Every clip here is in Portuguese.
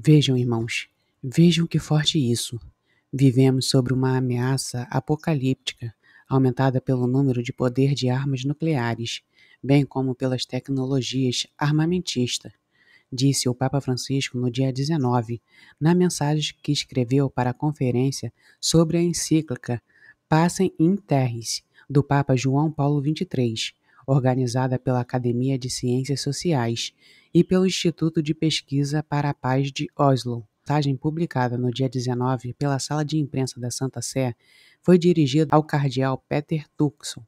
Vejam, irmãos, vejam que forte isso. Vivemos sobre uma ameaça apocalíptica, aumentada pelo número de poder de armas nucleares, bem como pelas tecnologias armamentistas, disse o Papa Francisco no dia 19, na mensagem que escreveu para a conferência sobre a encíclica Passem in Terris, do Papa João Paulo XXIII, organizada pela Academia de Ciências Sociais e pelo Instituto de Pesquisa para a Paz de Oslo. A mensagem publicada no dia 19 pela Sala de Imprensa da Santa Sé foi dirigida ao cardeal Peter Tuxon,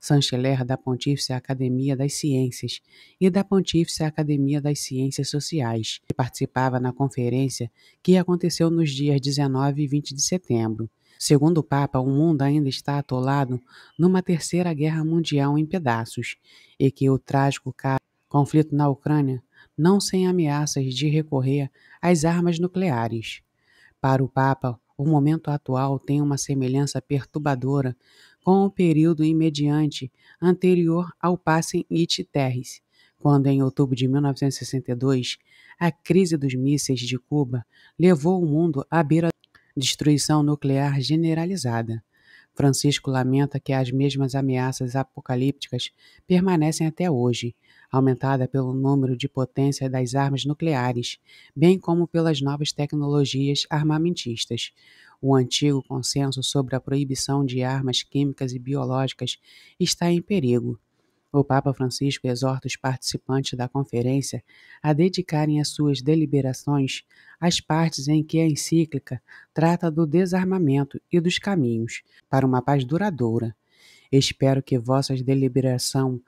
chanceler da Pontífice Academia das Ciências e da Pontífice Academia das Ciências Sociais, que participava na conferência que aconteceu nos dias 19 e 20 de setembro. Segundo o Papa, o mundo ainda está atolado numa terceira guerra mundial em pedaços e que o trágico conflito na Ucrânia não sem ameaças de recorrer às armas nucleares. Para o Papa, o momento atual tem uma semelhança perturbadora com o período imediante anterior ao passe em Ititerres, quando, em outubro de 1962, a crise dos mísseis de Cuba levou o mundo à beira destruição nuclear generalizada. Francisco lamenta que as mesmas ameaças apocalípticas permanecem até hoje, aumentada pelo número de potência das armas nucleares, bem como pelas novas tecnologias armamentistas. O antigo consenso sobre a proibição de armas químicas e biológicas está em perigo. O Papa Francisco exorta os participantes da conferência a dedicarem as suas deliberações às partes em que a encíclica trata do desarmamento e dos caminhos para uma paz duradoura. Espero que vossas deliberações,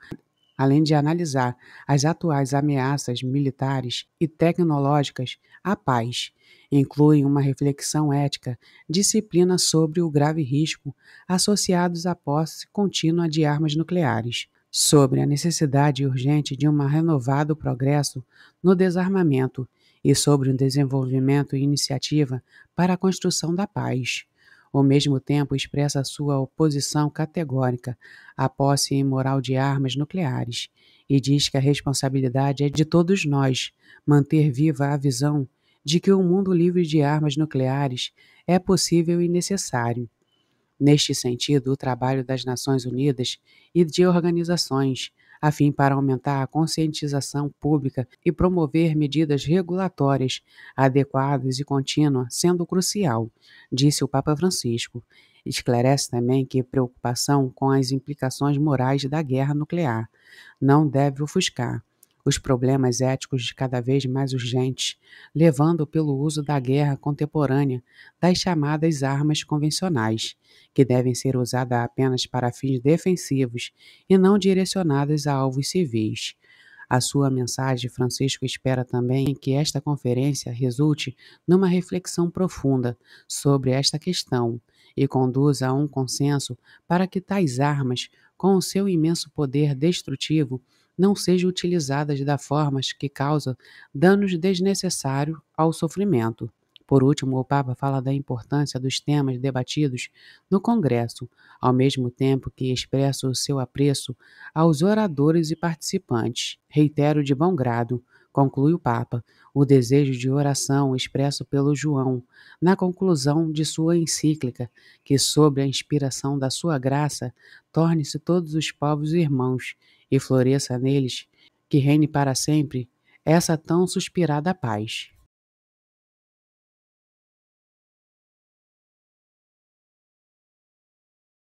além de analisar as atuais ameaças militares e tecnológicas à paz, incluem uma reflexão ética, disciplina sobre o grave risco associados à posse contínua de armas nucleares sobre a necessidade urgente de um renovado progresso no desarmamento e sobre o um desenvolvimento e iniciativa para a construção da paz. Ao mesmo tempo, expressa sua oposição categórica à posse imoral de armas nucleares e diz que a responsabilidade é de todos nós manter viva a visão de que um mundo livre de armas nucleares é possível e necessário. Neste sentido, o trabalho das Nações Unidas e de organizações, a fim para aumentar a conscientização pública e promover medidas regulatórias adequadas e contínua, sendo crucial, disse o Papa Francisco. Esclarece também que preocupação com as implicações morais da guerra nuclear não deve ofuscar os problemas éticos de cada vez mais urgentes, levando pelo uso da guerra contemporânea das chamadas armas convencionais, que devem ser usadas apenas para fins defensivos e não direcionadas a alvos civis. A sua mensagem, Francisco espera também que esta conferência resulte numa reflexão profunda sobre esta questão e conduza a um consenso para que tais armas, com o seu imenso poder destrutivo, não sejam utilizadas da forma que causa danos desnecessários ao sofrimento. Por último, o Papa fala da importância dos temas debatidos no Congresso, ao mesmo tempo que expressa o seu apreço aos oradores e participantes. Reitero de bom grado, conclui o Papa, o desejo de oração expresso pelo João na conclusão de sua encíclica, que, sob a inspiração da sua graça, torne-se todos os povos irmãos e floresça neles, que reine para sempre essa tão suspirada paz.